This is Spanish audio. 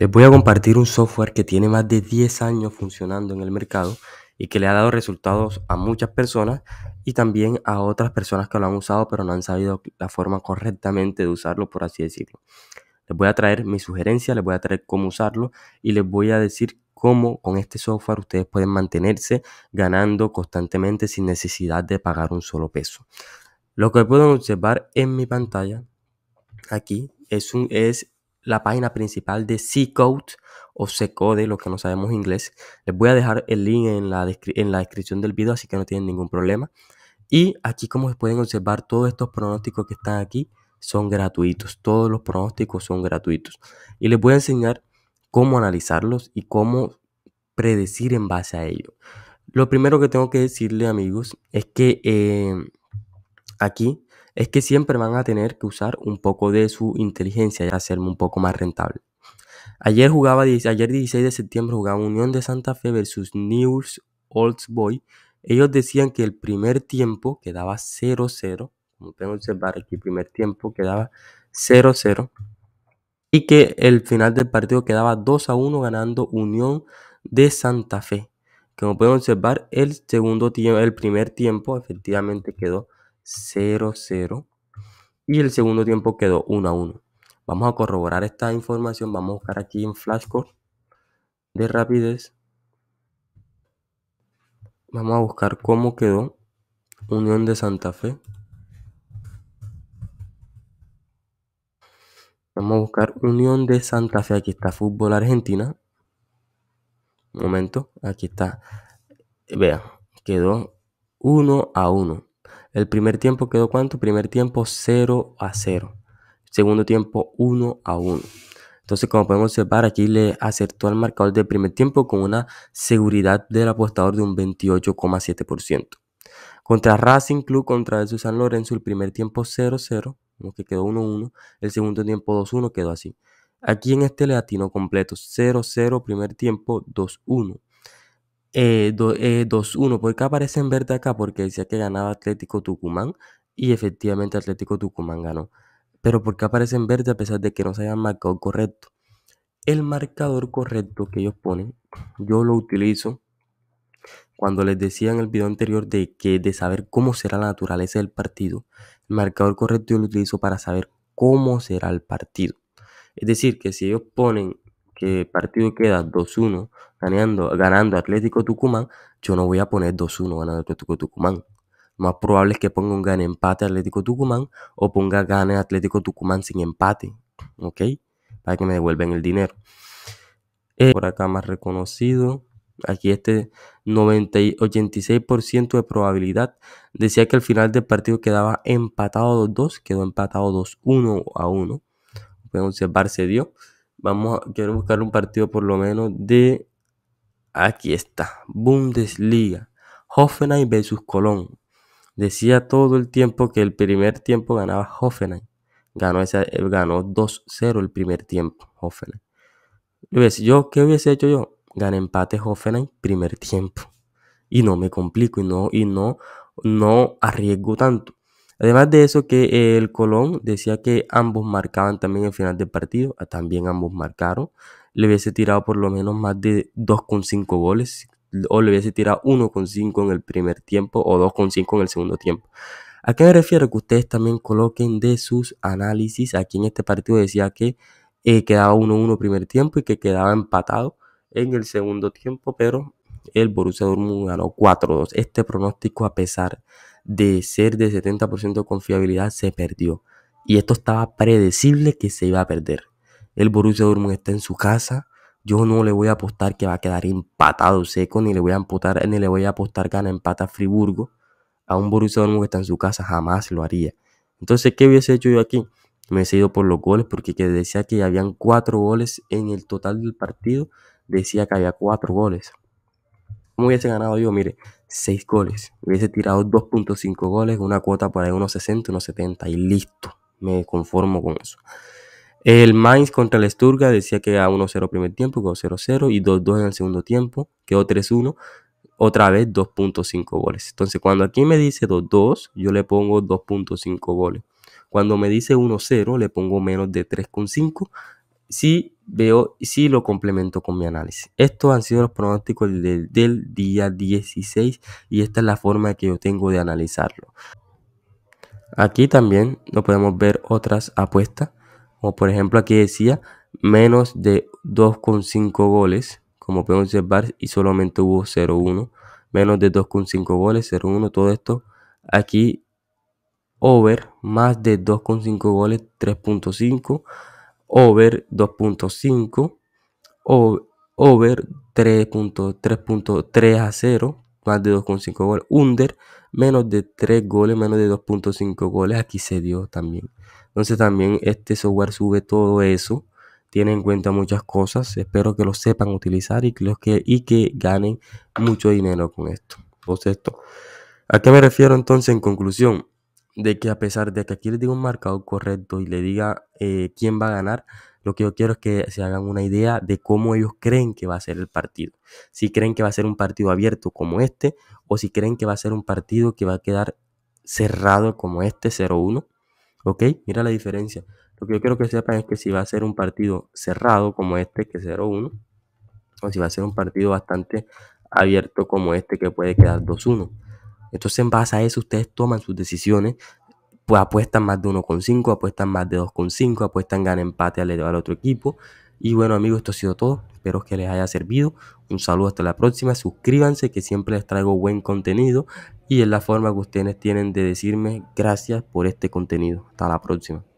Les voy a compartir un software que tiene más de 10 años funcionando en el mercado y que le ha dado resultados a muchas personas y también a otras personas que lo han usado pero no han sabido la forma correctamente de usarlo, por así decirlo. Les voy a traer mi sugerencia, les voy a traer cómo usarlo y les voy a decir cómo con este software ustedes pueden mantenerse ganando constantemente sin necesidad de pagar un solo peso. Lo que pueden observar en mi pantalla aquí es, un, es la página principal de C-Code o C-Code, lo que no sabemos inglés. Les voy a dejar el link en la, en la descripción del video, así que no tienen ningún problema. Y aquí como pueden observar, todos estos pronósticos que están aquí son gratuitos. Todos los pronósticos son gratuitos. Y les voy a enseñar cómo analizarlos y cómo predecir en base a ello. Lo primero que tengo que decirle amigos es que eh, aquí es que siempre van a tener que usar un poco de su inteligencia y hacerme un poco más rentable. Ayer jugaba, ayer 16 de septiembre jugaba Unión de Santa Fe versus News Oldsboy. Boy. Ellos decían que el primer tiempo quedaba 0-0. Como pueden observar aquí, el primer tiempo quedaba 0-0. Y que el final del partido quedaba 2-1 ganando Unión de Santa Fe. Como pueden observar, el segundo tiempo, el primer tiempo efectivamente quedó 0-0. Y el segundo tiempo quedó 1-1. Vamos a corroborar esta información. Vamos a buscar aquí en Flashcore de rapidez. Vamos a buscar cómo quedó Unión de Santa Fe. Vamos a buscar Unión de Santa Fe. Aquí está Fútbol Argentina. Un momento, aquí está. vea, quedó 1 a 1. El primer tiempo quedó cuánto? Primer tiempo 0 a 0. Segundo tiempo 1 a 1. Entonces, como podemos observar, aquí le acertó al marcador del primer tiempo con una seguridad del apostador de un 28,7%. Contra Racing Club, contra el San Lorenzo, el primer tiempo 0-0, que quedó 1-1, el segundo tiempo 2-1 quedó así. Aquí en este le atinó completo, 0-0 primer tiempo, 2-1. 2-1. Eh, eh, ¿Por qué aparece en verde acá? Porque decía que ganaba Atlético Tucumán y efectivamente Atlético Tucumán ganó. Pero ¿por qué aparece en verde a pesar de que no se haya marcado correcto? El marcador correcto que ellos ponen, yo lo utilizo cuando les decía en el video anterior de que de saber cómo será la naturaleza del partido, el marcador correcto yo lo utilizo para saber cómo será el partido. Es decir, que si ellos ponen que el partido queda 2-1 ganando, ganando Atlético Tucumán, yo no voy a poner 2-1 ganando Atlético Tucumán. más probable es que ponga un gane empate Atlético Tucumán o ponga gane Atlético Tucumán sin empate. ¿Ok? Para que me devuelvan el dinero. Eh, por acá más reconocido. Aquí este 90, 86% de probabilidad. Decía que al final del partido quedaba empatado 2-2. Quedó empatado 2-1 a 1. Pueden observar, se dio. Vamos a, quiero buscar un partido por lo menos de Aquí está, Bundesliga, Hoffenheim versus Colón. Decía todo el tiempo que el primer tiempo ganaba Hoffenheim. Ganó, eh, ganó 2-0 el primer tiempo, Hoffenheim. Yo, ¿Qué hubiese hecho yo? Gané empate Hoffenheim primer tiempo. Y no me complico y no, y no, no arriesgo tanto. Además de eso, que eh, el Colón decía que ambos marcaban también el final del partido. Ah, también ambos marcaron le hubiese tirado por lo menos más de 2,5 goles o le hubiese tirado 1,5 en el primer tiempo o 2,5 en el segundo tiempo. ¿A qué me refiero? Que ustedes también coloquen de sus análisis. Aquí en este partido decía que eh, quedaba 1-1 primer tiempo y que quedaba empatado en el segundo tiempo, pero el Borussia Dortmund ganó 4-2. Este pronóstico, a pesar de ser de 70% de confiabilidad, se perdió. Y esto estaba predecible que se iba a perder el Borussia Dortmund está en su casa. Yo no le voy a apostar que va a quedar empatado seco, ni le voy a apostar, ni le voy a apostar gana empata Friburgo. A un Borussia Dortmund que está en su casa jamás lo haría. Entonces, ¿qué hubiese hecho yo aquí? Me he ido por los goles, porque decía que habían cuatro goles en el total del partido, decía que había cuatro goles. ¿Cómo hubiese ganado yo? Mire, seis goles. Hubiese tirado 2.5 goles, una cuota por ahí, unos 60, unos 70 y listo. Me conformo con eso. El Mainz contra el Sturga decía que a 1-0 primer tiempo, quedó 0-0 y 2-2 en el segundo tiempo, quedó 3-1, otra vez 2.5 goles. Entonces, cuando aquí me dice 2-2, yo le pongo 2.5 goles. Cuando me dice 1-0, le pongo menos de 3.5 si veo si lo complemento con mi análisis. Estos han sido los pronósticos del, día 16 y esta es la forma que yo tengo de analizarlo. Aquí también no podemos ver otras apuestas como por ejemplo aquí decía, menos de 2,5 goles, como pueden observar, y solamente hubo 0-1. Menos de 2,5 goles, 0-1, todo esto. Aquí, over, más de 2,5 goles, 3.5. Over 2.5. Over 3.3 a 0, más de 2.5 goles. Under, menos de 3 goles, menos de 2.5 goles. Aquí se dio también. Entonces también este software sube todo eso, tiene en cuenta muchas cosas, espero que lo sepan utilizar y que, y que ganen mucho dinero con esto. pues esto. ¿A qué me refiero entonces en conclusión? De que a pesar de que aquí les diga un marcador correcto y le diga eh, quién va a ganar, lo que yo quiero es que se hagan una idea de cómo ellos creen que va a ser el partido. Si creen que va a ser un partido abierto como este, o si creen que va a ser un partido que va a quedar cerrado como este 0-1, ¿Ok? Mira la diferencia. Lo que yo quiero que sepan es que si va a ser un partido cerrado como este, que 0-1, o si va a ser un partido bastante abierto como este, que puede quedar 2-1. Entonces, en base a eso, ustedes toman sus decisiones. Pues apuestan más de 1,5, apuestan más de 2,5, apuestan gana empate al, al otro equipo. Y bueno amigos, esto ha sido todo. Espero que les haya servido. Un saludo hasta la próxima. Suscríbanse que siempre les traigo buen contenido y es la forma que ustedes tienen de decirme gracias por este contenido. Hasta la próxima.